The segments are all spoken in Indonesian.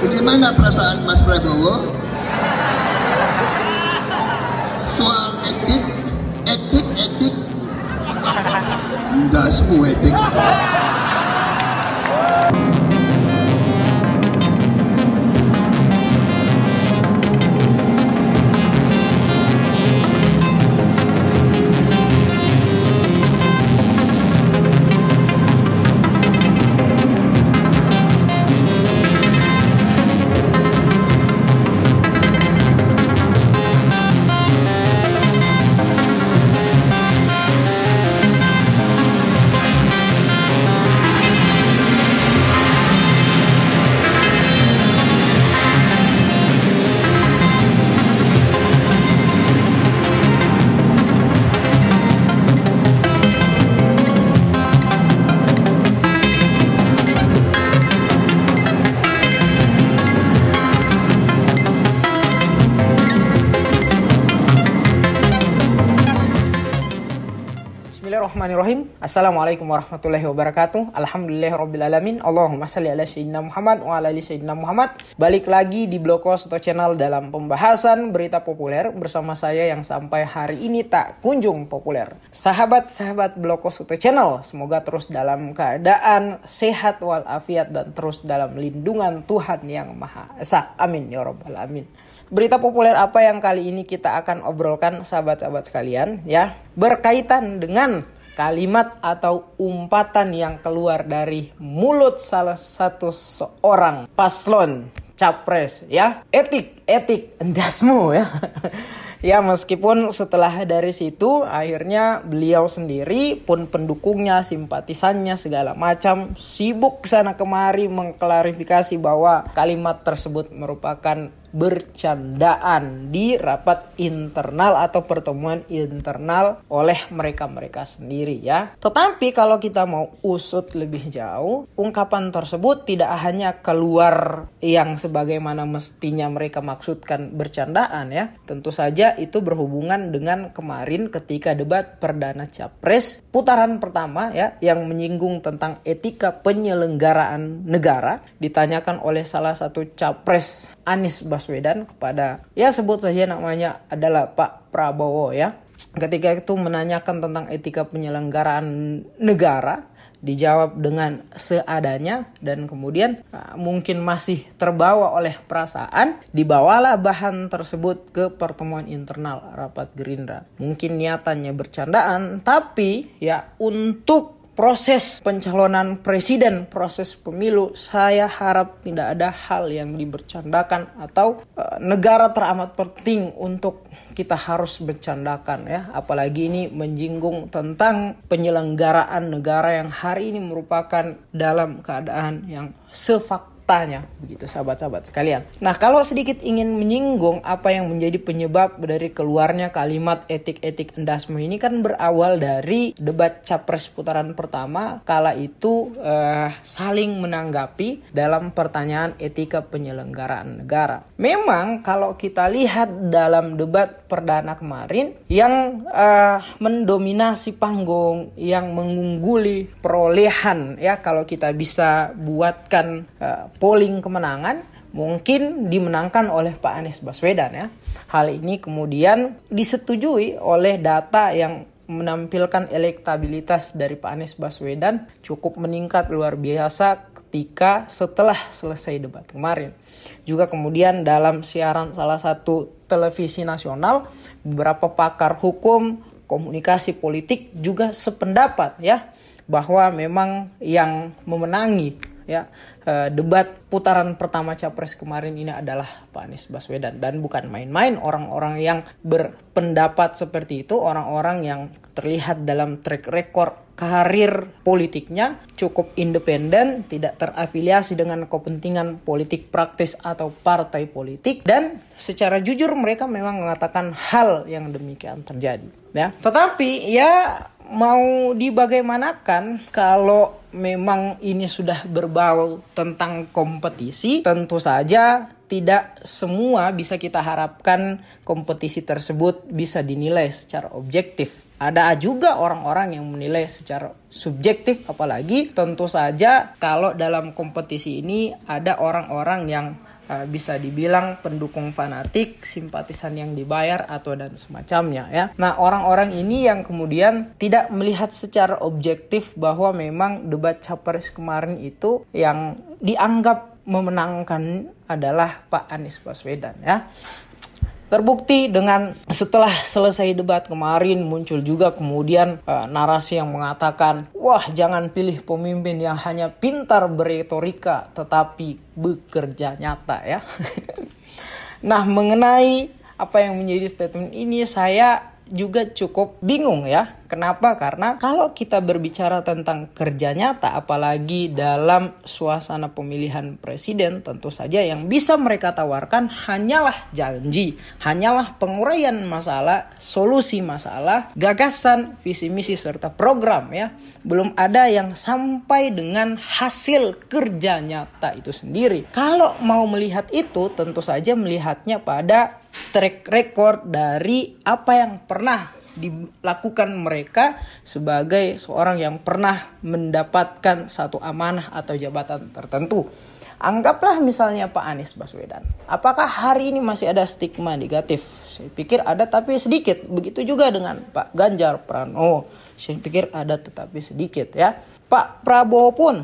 Bagaimana perasaan Mas Prabowo? Soal etik, etik, etik. Enggak semua etik. Bismillahirrahmanirrahim. Assalamualaikum warahmatullahi wabarakatuh. alamin. Allahumma salli ala Sayyidina Muhammad wa ala ali Sayyidina Muhammad. Balik lagi di Blokos atau channel dalam pembahasan berita populer bersama saya yang sampai hari ini tak kunjung populer. Sahabat-sahabat Blokos atau channel, semoga terus dalam keadaan sehat walafiat dan terus dalam lindungan Tuhan yang Maha Esa. Amin ya rabbal alamin. Berita populer apa yang kali ini kita akan obrolkan sahabat-sahabat sekalian ya berkaitan dengan kalimat atau umpatan yang keluar dari mulut salah satu seorang paslon capres ya etik etik endasmu ya ya meskipun setelah dari situ akhirnya beliau sendiri pun pendukungnya simpatisannya segala macam sibuk sana kemari mengklarifikasi bahwa kalimat tersebut merupakan bercandaan di rapat internal atau pertemuan internal oleh mereka-mereka sendiri ya. Tetapi kalau kita mau usut lebih jauh, ungkapan tersebut tidak hanya keluar yang sebagaimana mestinya mereka maksudkan bercandaan ya. Tentu saja itu berhubungan dengan kemarin ketika debat perdana capres putaran pertama ya yang menyinggung tentang etika penyelenggaraan negara ditanyakan oleh salah satu capres Anies Baswedan Baswedan kepada ya sebut saja namanya adalah Pak Prabowo ya. Ketika itu menanyakan tentang etika penyelenggaraan negara dijawab dengan seadanya dan kemudian ah, mungkin masih terbawa oleh perasaan dibawalah bahan tersebut ke pertemuan internal rapat Gerindra mungkin niatannya bercandaan tapi ya untuk proses pencalonan presiden, proses pemilu, saya harap tidak ada hal yang dibercandakan atau e, negara teramat penting untuk kita harus bercandakan ya. Apalagi ini menjinggung tentang penyelenggaraan negara yang hari ini merupakan dalam keadaan yang sefak faktanya begitu sahabat-sahabat sekalian. Nah, kalau sedikit ingin menyinggung apa yang menjadi penyebab dari keluarnya kalimat etik-etik endasmo ini kan berawal dari debat capres putaran pertama kala itu eh, saling menanggapi dalam pertanyaan etika penyelenggaraan negara. Memang kalau kita lihat dalam debat perdana kemarin yang eh, mendominasi panggung yang mengungguli perolehan ya kalau kita bisa buatkan eh, polling kemenangan mungkin dimenangkan oleh Pak Anies Baswedan ya. Hal ini kemudian disetujui oleh data yang menampilkan elektabilitas dari Pak Anies Baswedan cukup meningkat luar biasa ketika setelah selesai debat kemarin. Juga kemudian dalam siaran salah satu televisi nasional, beberapa pakar hukum, komunikasi politik juga sependapat ya bahwa memang yang memenangi ya uh, debat putaran pertama capres kemarin ini adalah Pak Anies Baswedan dan bukan main-main orang-orang yang berpendapat seperti itu orang-orang yang terlihat dalam track record karir politiknya cukup independen, tidak terafiliasi dengan kepentingan politik praktis atau partai politik dan secara jujur mereka memang mengatakan hal yang demikian terjadi ya. Tetapi ya mau dibagaimanakan kalau memang ini sudah berbau tentang kompetisi tentu saja tidak semua bisa kita harapkan kompetisi tersebut bisa dinilai secara objektif. Ada juga orang-orang yang menilai secara subjektif apalagi tentu saja kalau dalam kompetisi ini ada orang-orang yang uh, bisa dibilang pendukung fanatik, simpatisan yang dibayar atau dan semacamnya ya. Nah, orang-orang ini yang kemudian tidak melihat secara objektif bahwa memang debat capres kemarin itu yang dianggap memenangkan adalah Pak Anies Baswedan ya. Terbukti dengan setelah selesai debat kemarin muncul juga kemudian e, narasi yang mengatakan, "Wah, jangan pilih pemimpin yang hanya pintar beretorika tetapi bekerja nyata ya." nah, mengenai apa yang menjadi statement ini saya juga cukup bingung ya Kenapa? Karena kalau kita berbicara tentang kerja nyata, apalagi dalam suasana pemilihan presiden, tentu saja yang bisa mereka tawarkan hanyalah janji, hanyalah penguraian masalah, solusi masalah, gagasan, visi misi serta program ya. Belum ada yang sampai dengan hasil kerja nyata itu sendiri. Kalau mau melihat itu, tentu saja melihatnya pada track record dari apa yang pernah dilakukan mereka sebagai seorang yang pernah mendapatkan satu amanah atau jabatan tertentu. Anggaplah misalnya Pak Anies Baswedan. Apakah hari ini masih ada stigma negatif? Saya pikir ada tapi sedikit. Begitu juga dengan Pak Ganjar Pranowo. Saya pikir ada tetapi sedikit ya. Pak Prabowo pun.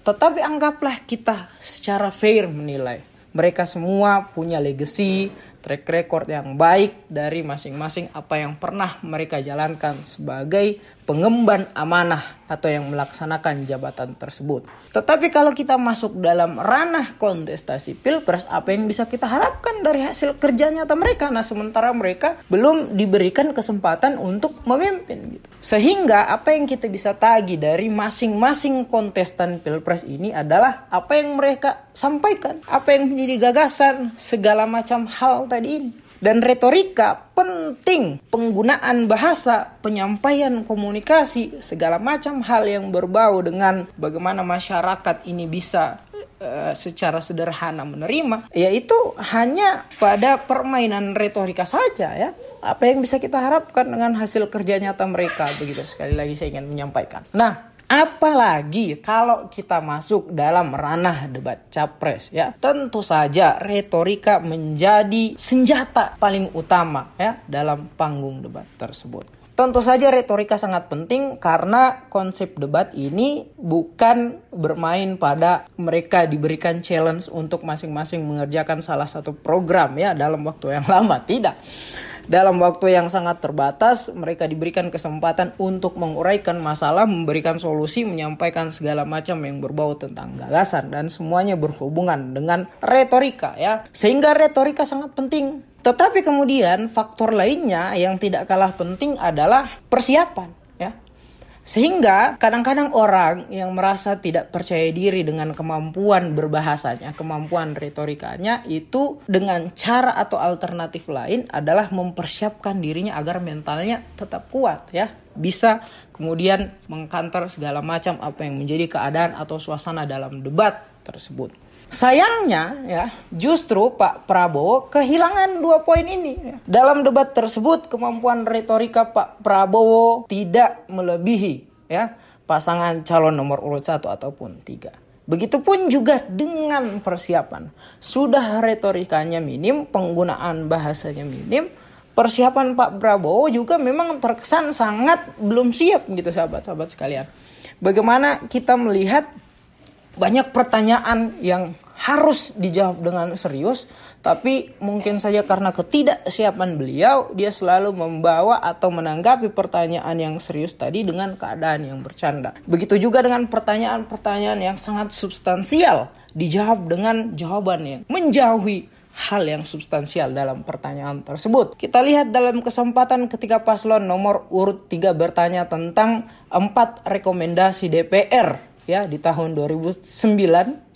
Tetapi anggaplah kita secara fair menilai. Mereka semua punya legacy, track record yang baik dari masing-masing apa yang pernah mereka jalankan sebagai pengemban amanah atau yang melaksanakan jabatan tersebut. Tetapi kalau kita masuk dalam ranah kontestasi pilpres, apa yang bisa kita harapkan dari hasil kerja nyata mereka? Nah, sementara mereka belum diberikan kesempatan untuk memimpin. Gitu. Sehingga apa yang kita bisa tagi dari masing-masing kontestan pilpres ini adalah apa yang mereka sampaikan, apa yang menjadi gagasan, segala macam hal tadi ini. Dan retorika penting, penggunaan bahasa, penyampaian komunikasi, segala macam hal yang berbau dengan bagaimana masyarakat ini bisa eh, secara sederhana menerima yaitu hanya pada permainan retorika saja ya apa yang bisa kita harapkan dengan hasil kerja nyata mereka begitu sekali lagi saya ingin menyampaikan nah Apalagi kalau kita masuk dalam ranah debat capres ya. Tentu saja retorika menjadi senjata paling utama ya dalam panggung debat tersebut. Tentu saja retorika sangat penting karena konsep debat ini bukan bermain pada mereka diberikan challenge untuk masing-masing mengerjakan salah satu program ya dalam waktu yang lama, tidak dalam waktu yang sangat terbatas, mereka diberikan kesempatan untuk menguraikan masalah, memberikan solusi, menyampaikan segala macam yang berbau tentang gagasan dan semuanya berhubungan dengan retorika ya. Sehingga retorika sangat penting. Tetapi kemudian faktor lainnya yang tidak kalah penting adalah persiapan ya. Sehingga kadang-kadang orang yang merasa tidak percaya diri dengan kemampuan berbahasanya, kemampuan retorikanya itu dengan cara atau alternatif lain adalah mempersiapkan dirinya agar mentalnya tetap kuat ya. Bisa kemudian mengkantor segala macam apa yang menjadi keadaan atau suasana dalam debat tersebut. Sayangnya ya, justru Pak Prabowo kehilangan dua poin ini. Dalam debat tersebut kemampuan retorika Pak Prabowo tidak melebihi ya pasangan calon nomor urut satu ataupun tiga. Begitupun juga dengan persiapan. Sudah retorikanya minim, penggunaan bahasanya minim, persiapan Pak Prabowo juga memang terkesan sangat belum siap gitu sahabat-sahabat sekalian. Bagaimana kita melihat banyak pertanyaan yang harus dijawab dengan serius, tapi mungkin saja karena ketidaksiapan beliau, dia selalu membawa atau menanggapi pertanyaan yang serius tadi dengan keadaan yang bercanda. Begitu juga dengan pertanyaan-pertanyaan yang sangat substansial, dijawab dengan jawaban yang menjauhi hal yang substansial dalam pertanyaan tersebut. Kita lihat dalam kesempatan ketika paslon nomor urut 3 bertanya tentang empat rekomendasi DPR ya di tahun 2009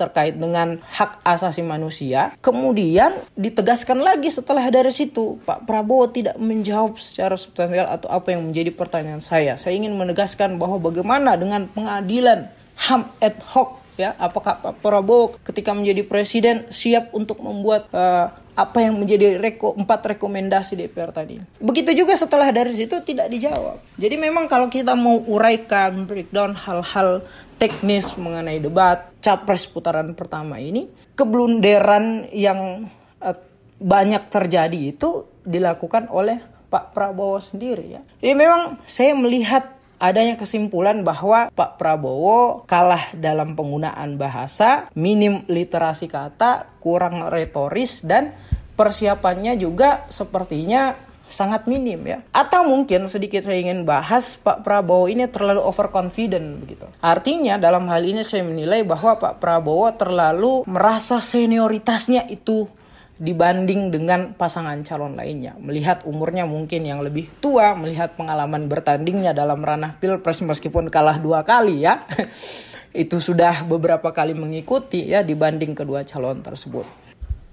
terkait dengan hak asasi manusia. Kemudian ditegaskan lagi setelah dari situ Pak Prabowo tidak menjawab secara substansial atau apa yang menjadi pertanyaan saya. Saya ingin menegaskan bahwa bagaimana dengan pengadilan HAM ad hoc ya apakah Pak Prabowo ketika menjadi presiden siap untuk membuat uh, apa yang menjadi reko, empat rekomendasi DPR tadi. Begitu juga setelah dari situ tidak dijawab. Jadi memang kalau kita mau uraikan breakdown hal-hal teknis mengenai debat capres putaran pertama ini, keblunderan yang uh, banyak terjadi itu dilakukan oleh Pak Prabowo sendiri ya. Jadi memang saya melihat adanya kesimpulan bahwa Pak Prabowo kalah dalam penggunaan bahasa, minim literasi kata, kurang retoris dan persiapannya juga sepertinya sangat minim ya. Atau mungkin sedikit saya ingin bahas Pak Prabowo ini terlalu overconfident begitu. Artinya dalam hal ini saya menilai bahwa Pak Prabowo terlalu merasa senioritasnya itu dibanding dengan pasangan calon lainnya. Melihat umurnya mungkin yang lebih tua, melihat pengalaman bertandingnya dalam ranah pilpres meskipun kalah dua kali ya. Itu sudah beberapa kali mengikuti ya dibanding kedua calon tersebut.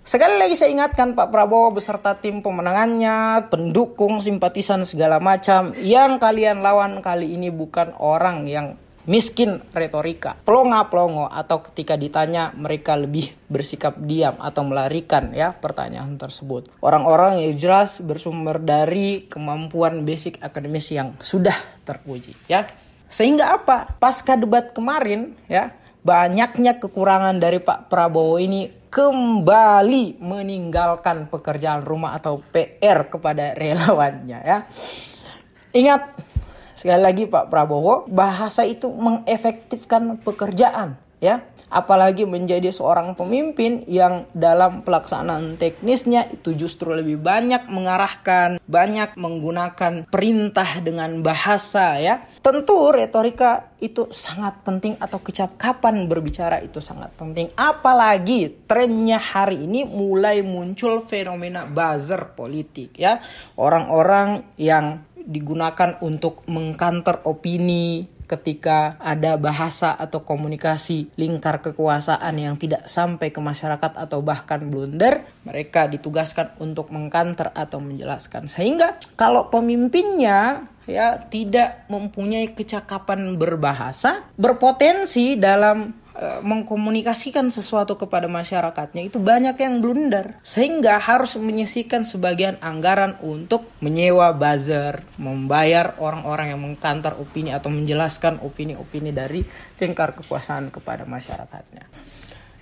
Sekali lagi saya ingatkan Pak Prabowo beserta tim pemenangannya, pendukung, simpatisan segala macam. Yang kalian lawan kali ini bukan orang yang miskin retorika, plonga pelongo atau ketika ditanya mereka lebih bersikap diam atau melarikan ya pertanyaan tersebut. Orang-orang yang jelas bersumber dari kemampuan basic akademis yang sudah terpuji ya. Sehingga apa? Pasca debat kemarin ya, banyaknya kekurangan dari Pak Prabowo ini kembali meninggalkan pekerjaan rumah atau PR kepada relawannya ya. Ingat sekali lagi Pak Prabowo, bahasa itu mengefektifkan pekerjaan, ya. Apalagi menjadi seorang pemimpin yang dalam pelaksanaan teknisnya itu justru lebih banyak mengarahkan, banyak menggunakan perintah dengan bahasa ya. Tentu retorika itu sangat penting atau kecap kapan berbicara itu sangat penting. Apalagi trennya hari ini mulai muncul fenomena buzzer politik ya. Orang-orang yang digunakan untuk mengkanter opini ketika ada bahasa atau komunikasi lingkar kekuasaan yang tidak sampai ke masyarakat atau bahkan blunder, mereka ditugaskan untuk mengkanter atau menjelaskan. Sehingga kalau pemimpinnya ya tidak mempunyai kecakapan berbahasa, berpotensi dalam Eh, mengkomunikasikan sesuatu kepada masyarakatnya itu banyak yang blunder sehingga harus menyisikan sebagian anggaran untuk menyewa buzzer, membayar orang-orang yang mengkantar opini atau menjelaskan opini-opini dari tingkar kekuasaan kepada masyarakatnya.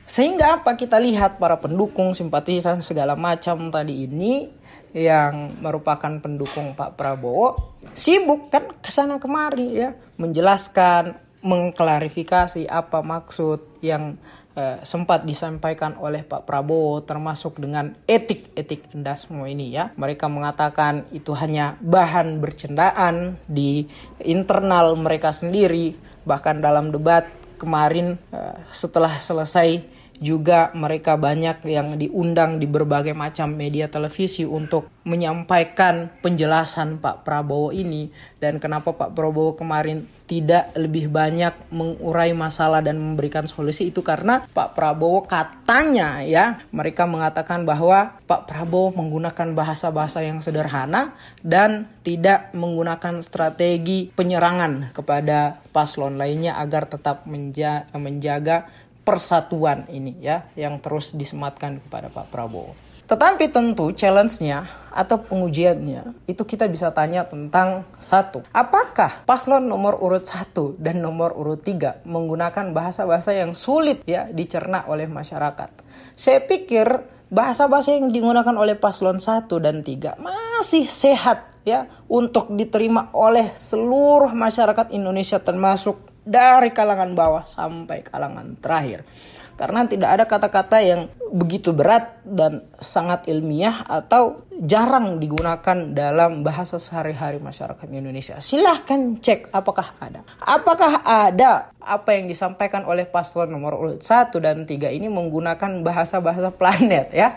Sehingga apa kita lihat para pendukung, simpatisan segala macam tadi ini yang merupakan pendukung Pak Prabowo sibuk kan kesana kemari ya menjelaskan mengklarifikasi apa maksud yang eh, sempat disampaikan oleh Pak Prabowo termasuk dengan etik-etik semua ini ya. Mereka mengatakan itu hanya bahan bercandaan di internal mereka sendiri bahkan dalam debat kemarin eh, setelah selesai juga mereka banyak yang diundang di berbagai macam media televisi untuk menyampaikan penjelasan Pak Prabowo ini dan kenapa Pak Prabowo kemarin tidak lebih banyak mengurai masalah dan memberikan solusi itu karena Pak Prabowo katanya ya mereka mengatakan bahwa Pak Prabowo menggunakan bahasa-bahasa yang sederhana dan tidak menggunakan strategi penyerangan kepada paslon lainnya agar tetap menja menjaga persatuan ini ya yang terus disematkan kepada Pak Prabowo. Tetapi tentu challenge-nya atau pengujiannya itu kita bisa tanya tentang satu. Apakah paslon nomor urut satu dan nomor urut tiga menggunakan bahasa-bahasa yang sulit ya dicerna oleh masyarakat? Saya pikir bahasa-bahasa yang digunakan oleh paslon satu dan tiga masih sehat ya untuk diterima oleh seluruh masyarakat Indonesia termasuk dari kalangan bawah sampai kalangan terakhir. Karena tidak ada kata-kata yang begitu berat dan sangat ilmiah atau jarang digunakan dalam bahasa sehari-hari masyarakat Indonesia. Silahkan cek apakah ada. Apakah ada apa yang disampaikan oleh paslon nomor urut 1 dan 3 ini menggunakan bahasa-bahasa planet ya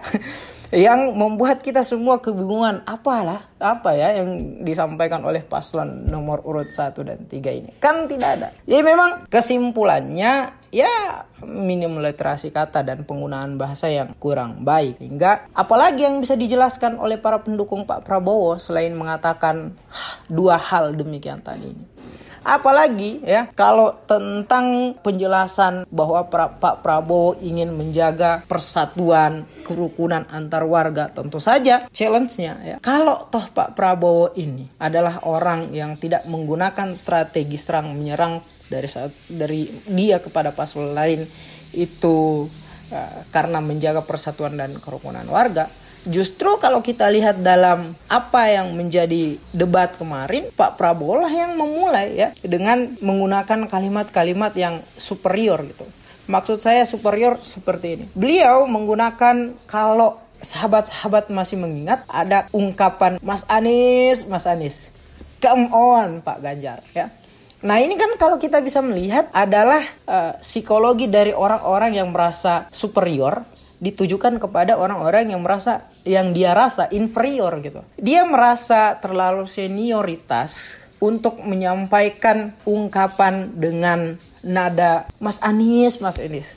yang membuat kita semua kebingungan apalah apa ya yang disampaikan oleh paslon nomor urut 1 dan 3 ini kan tidak ada ya memang kesimpulannya ya minim literasi kata dan penggunaan bahasa yang kurang baik sehingga apalagi yang bisa dijelaskan oleh para pendukung Pak Prabowo selain mengatakan dua hal demikian tadi ini Apalagi ya kalau tentang penjelasan bahwa pra Pak Prabowo ingin menjaga persatuan kerukunan antar warga, tentu saja challenge-nya ya. Kalau toh Pak Prabowo ini adalah orang yang tidak menggunakan strategi serang menyerang dari saat dari dia kepada paslon lain itu uh, karena menjaga persatuan dan kerukunan warga, Justru kalau kita lihat dalam apa yang menjadi debat kemarin, Pak Prabowo lah yang memulai ya dengan menggunakan kalimat-kalimat yang superior gitu. Maksud saya superior seperti ini. Beliau menggunakan kalau sahabat-sahabat masih mengingat ada ungkapan Mas Anies, Mas Anies. Come on Pak Ganjar ya. Nah ini kan kalau kita bisa melihat adalah uh, psikologi dari orang-orang yang merasa superior ditujukan kepada orang-orang yang merasa yang dia rasa inferior gitu. Dia merasa terlalu senioritas untuk menyampaikan ungkapan dengan nada Mas Anies, Mas Anies.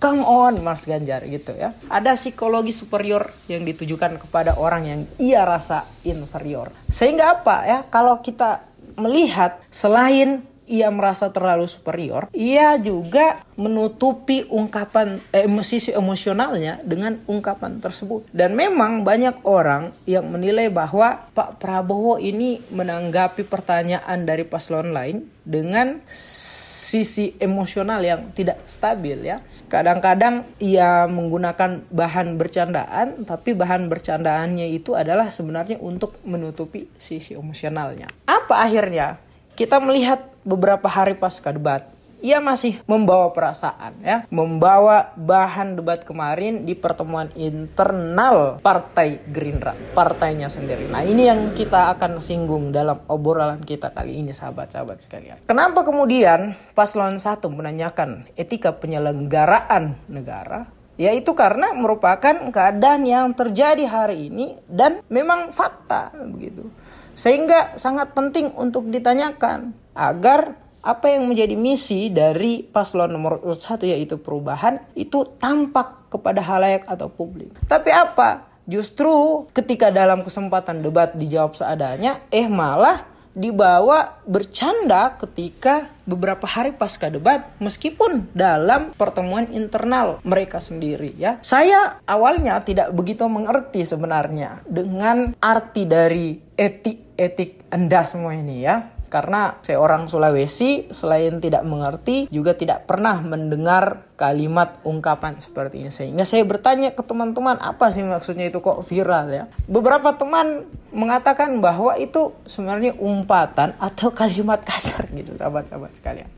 Come on, Mas Ganjar gitu ya. Ada psikologi superior yang ditujukan kepada orang yang ia rasa inferior. Sehingga apa ya? Kalau kita melihat selain ia merasa terlalu superior, ia juga menutupi ungkapan eh, emosi emosionalnya dengan ungkapan tersebut. Dan memang banyak orang yang menilai bahwa Pak Prabowo ini menanggapi pertanyaan dari paslon lain dengan sisi emosional yang tidak stabil ya. Kadang-kadang ia menggunakan bahan bercandaan, tapi bahan bercandaannya itu adalah sebenarnya untuk menutupi sisi emosionalnya. Apa akhirnya? Kita melihat beberapa hari pasca debat, ia masih membawa perasaan ya, membawa bahan debat kemarin di pertemuan internal Partai Gerindra, partainya sendiri. Nah, ini yang kita akan singgung dalam obrolan kita kali ini sahabat-sahabat sekalian. Kenapa kemudian paslon satu menanyakan etika penyelenggaraan negara yaitu karena merupakan keadaan yang terjadi hari ini dan memang fakta begitu. Sehingga sangat penting untuk ditanyakan agar apa yang menjadi misi dari paslon nomor satu yaitu perubahan itu tampak kepada halayak atau publik. Tapi apa? Justru ketika dalam kesempatan debat dijawab seadanya, eh malah dibawa bercanda ketika beberapa hari pasca debat meskipun dalam pertemuan internal mereka sendiri ya. Saya awalnya tidak begitu mengerti sebenarnya dengan arti dari etik etik Anda semua ini ya. Karena seorang Sulawesi selain tidak mengerti juga tidak pernah mendengar kalimat ungkapan seperti ini. Sehingga saya bertanya ke teman-teman apa sih maksudnya itu kok viral ya. Beberapa teman mengatakan bahwa itu sebenarnya umpatan atau kalimat kasar gitu sahabat-sahabat sekalian.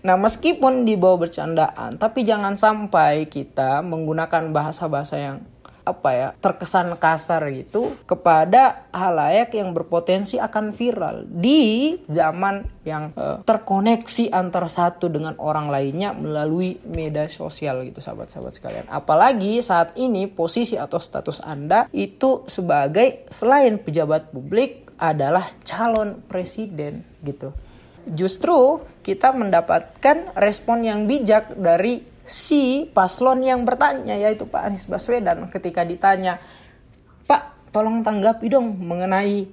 Nah, meskipun di bawah bercandaan, tapi jangan sampai kita menggunakan bahasa-bahasa yang apa ya terkesan kasar gitu kepada halayak yang berpotensi akan viral di zaman yang uh, terkoneksi antar satu dengan orang lainnya melalui media sosial gitu sahabat-sahabat sekalian. Apalagi saat ini posisi atau status Anda itu sebagai selain pejabat publik adalah calon presiden gitu. Justru kita mendapatkan respon yang bijak dari si paslon yang bertanya yaitu Pak Anies Baswedan ketika ditanya, "Pak, tolong tanggapi dong mengenai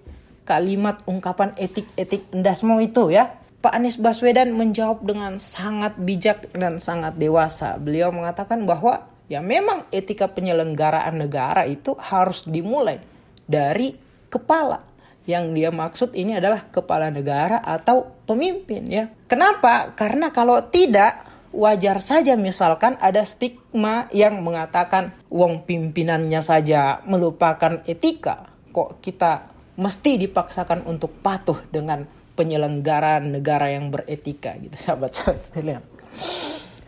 kalimat ungkapan etik-etik Endasmo itu ya." Pak Anies Baswedan menjawab dengan sangat bijak dan sangat dewasa. Beliau mengatakan bahwa ya memang etika penyelenggaraan negara itu harus dimulai dari kepala yang dia maksud ini adalah kepala negara atau pemimpin ya. Kenapa? Karena kalau tidak wajar saja misalkan ada stigma yang mengatakan wong pimpinannya saja melupakan etika. Kok kita mesti dipaksakan untuk patuh dengan penyelenggaraan negara yang beretika gitu sahabat-sahabat sekalian.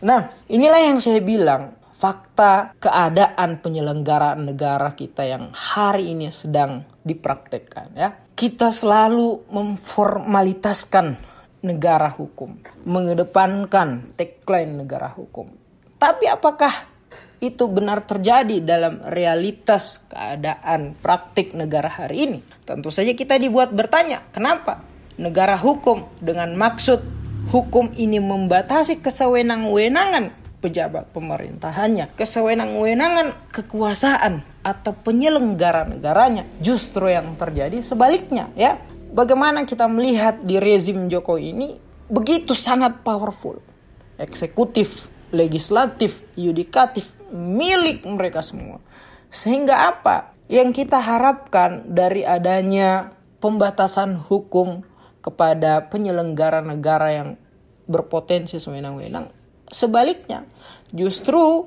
Nah, inilah yang saya bilang fakta keadaan penyelenggaraan negara kita yang hari ini sedang dipraktekkan ya. Kita selalu memformalitaskan negara hukum, mengedepankan tagline negara hukum. Tapi apakah itu benar terjadi dalam realitas keadaan praktik negara hari ini? Tentu saja kita dibuat bertanya, kenapa negara hukum dengan maksud hukum ini membatasi kesewenang-wenangan pejabat pemerintahannya, kesewenang-wenangan kekuasaan atau penyelenggara negaranya justru yang terjadi sebaliknya ya bagaimana kita melihat di rezim Jokowi ini begitu sangat powerful. Eksekutif, legislatif, yudikatif milik mereka semua. Sehingga apa? Yang kita harapkan dari adanya pembatasan hukum kepada penyelenggara negara yang berpotensi sewenang-wenang. Sebaliknya, justru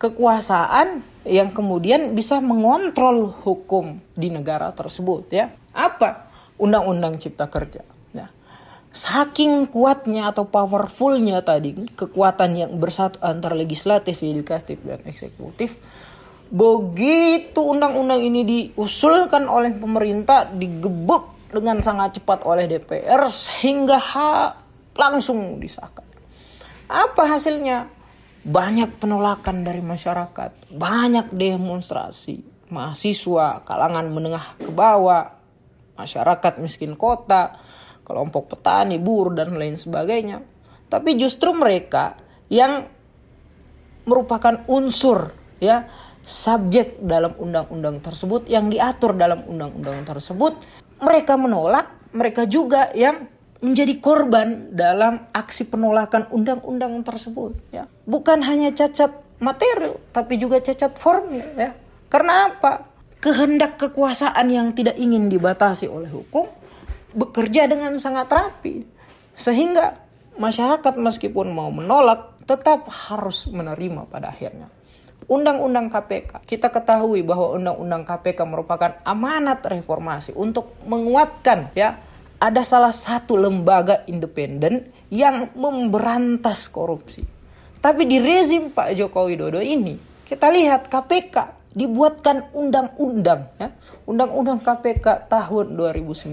kekuasaan yang kemudian bisa mengontrol hukum di negara tersebut ya. Apa? undang-undang cipta kerja. nah Saking kuatnya atau powerfulnya tadi kekuatan yang bersatu antar legislatif, yudikatif dan eksekutif, begitu undang-undang ini diusulkan oleh pemerintah digebuk dengan sangat cepat oleh DPR sehingga langsung disahkan. Apa hasilnya? Banyak penolakan dari masyarakat, banyak demonstrasi, mahasiswa, kalangan menengah ke bawah, masyarakat miskin kota, kelompok petani, buruh dan lain sebagainya. Tapi justru mereka yang merupakan unsur ya subjek dalam undang-undang tersebut yang diatur dalam undang-undang tersebut mereka menolak mereka juga yang menjadi korban dalam aksi penolakan undang-undang tersebut ya bukan hanya cacat material tapi juga cacat formil ya karena apa kehendak kekuasaan yang tidak ingin dibatasi oleh hukum bekerja dengan sangat rapi sehingga masyarakat meskipun mau menolak tetap harus menerima pada akhirnya. Undang-undang KPK, kita ketahui bahwa undang-undang KPK merupakan amanat reformasi untuk menguatkan ya ada salah satu lembaga independen yang memberantas korupsi. Tapi di rezim Pak jokowi dodo ini, kita lihat KPK dibuatkan undang-undang ya undang-undang KPK tahun 2019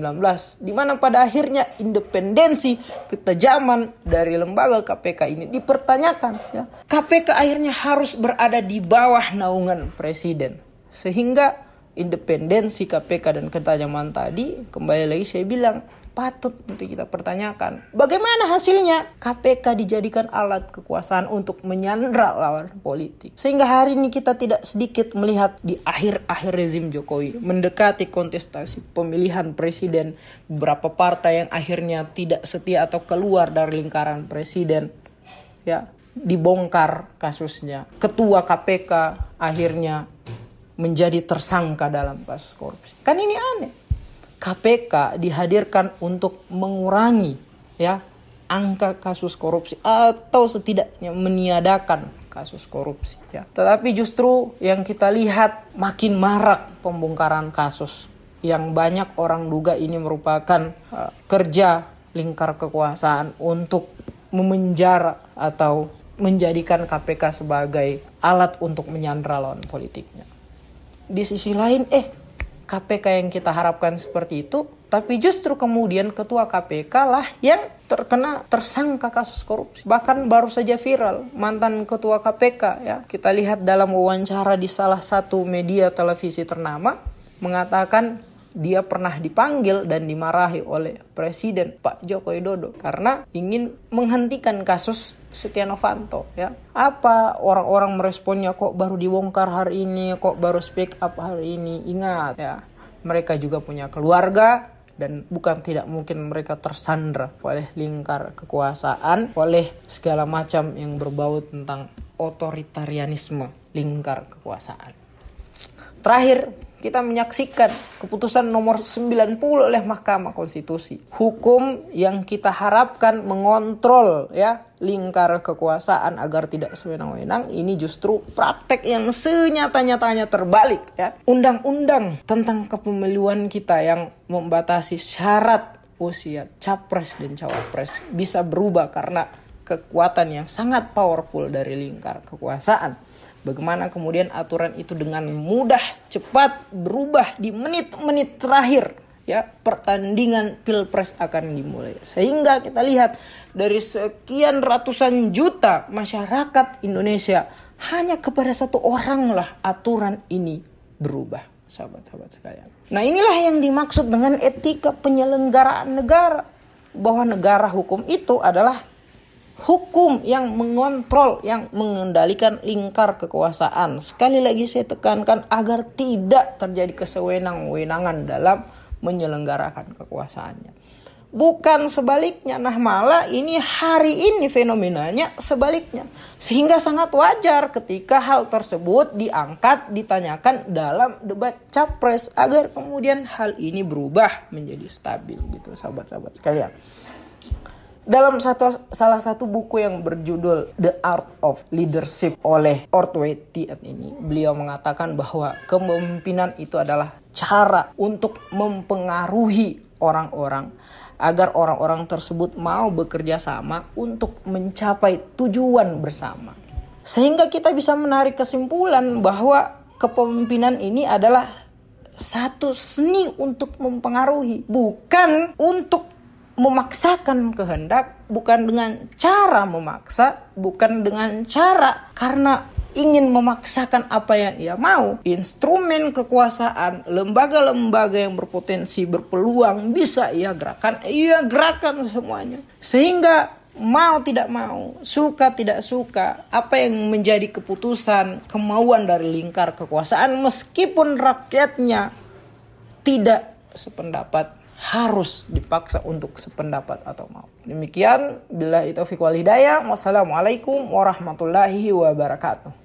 di mana pada akhirnya independensi ketajaman dari lembaga KPK ini dipertanyakan ya KPK akhirnya harus berada di bawah naungan presiden sehingga independensi KPK dan ketajaman tadi kembali lagi saya bilang patut untuk kita pertanyakan. Bagaimana hasilnya? KPK dijadikan alat kekuasaan untuk menyandra lawan politik. Sehingga hari ini kita tidak sedikit melihat di akhir-akhir rezim Jokowi mendekati kontestasi pemilihan presiden beberapa partai yang akhirnya tidak setia atau keluar dari lingkaran presiden. Ya, dibongkar kasusnya. Ketua KPK akhirnya menjadi tersangka dalam kasus korupsi. Kan ini aneh. KPK dihadirkan untuk mengurangi ya angka kasus korupsi atau setidaknya meniadakan kasus korupsi ya. Tetapi justru yang kita lihat makin marak pembongkaran kasus yang banyak orang duga ini merupakan uh, kerja lingkar kekuasaan untuk memenjara atau menjadikan KPK sebagai alat untuk menyandra lawan politiknya. Di sisi lain eh KPK yang kita harapkan seperti itu, tapi justru kemudian ketua KPK lah yang terkena tersangka kasus korupsi. Bahkan baru saja viral mantan ketua KPK ya. Kita lihat dalam wawancara di salah satu media televisi ternama mengatakan dia pernah dipanggil dan dimarahi oleh Presiden Pak Joko Widodo karena ingin menghentikan kasus Setia Novanto ya. Apa orang-orang meresponnya kok baru dibongkar hari ini, kok baru speak up hari ini. Ingat ya, mereka juga punya keluarga dan bukan tidak mungkin mereka tersandra oleh lingkar kekuasaan, oleh segala macam yang berbau tentang otoritarianisme lingkar kekuasaan. Terakhir, kita menyaksikan keputusan nomor 90 oleh Mahkamah Konstitusi. Hukum yang kita harapkan mengontrol ya lingkar kekuasaan agar tidak sewenang-wenang ini justru praktek yang senyata-nyatanya terbalik ya. Undang-undang tentang kepemiluan kita yang membatasi syarat usia capres dan cawapres bisa berubah karena kekuatan yang sangat powerful dari lingkar kekuasaan Bagaimana kemudian aturan itu dengan mudah, cepat berubah di menit-menit terakhir ya pertandingan pilpres akan dimulai sehingga kita lihat dari sekian ratusan juta masyarakat Indonesia hanya kepada satu oranglah aturan ini berubah sahabat-sahabat sekalian. Nah inilah yang dimaksud dengan etika penyelenggaraan negara bahwa negara hukum itu adalah hukum yang mengontrol, yang mengendalikan lingkar kekuasaan. Sekali lagi saya tekankan agar tidak terjadi kesewenang-wenangan dalam menyelenggarakan kekuasaannya. Bukan sebaliknya, nah malah ini hari ini fenomenanya sebaliknya. Sehingga sangat wajar ketika hal tersebut diangkat, ditanyakan dalam debat capres agar kemudian hal ini berubah menjadi stabil gitu sahabat-sahabat sekalian. Dalam satu, salah satu buku yang berjudul The Art of Leadership oleh Ortway Tiet ini, beliau mengatakan bahwa kepemimpinan itu adalah cara untuk mempengaruhi orang-orang agar orang-orang tersebut mau bekerja sama untuk mencapai tujuan bersama. Sehingga kita bisa menarik kesimpulan bahwa kepemimpinan ini adalah satu seni untuk mempengaruhi, bukan untuk memaksakan kehendak bukan dengan cara memaksa, bukan dengan cara karena ingin memaksakan apa yang ia mau. Instrumen kekuasaan, lembaga-lembaga yang berpotensi berpeluang bisa ia gerakan, ia gerakan semuanya. Sehingga mau tidak mau, suka tidak suka, apa yang menjadi keputusan kemauan dari lingkar kekuasaan meskipun rakyatnya tidak sependapat harus dipaksa untuk sependapat atau mau. Demikian, bila itu fiqh wal hidayah. Wassalamualaikum warahmatullahi wabarakatuh.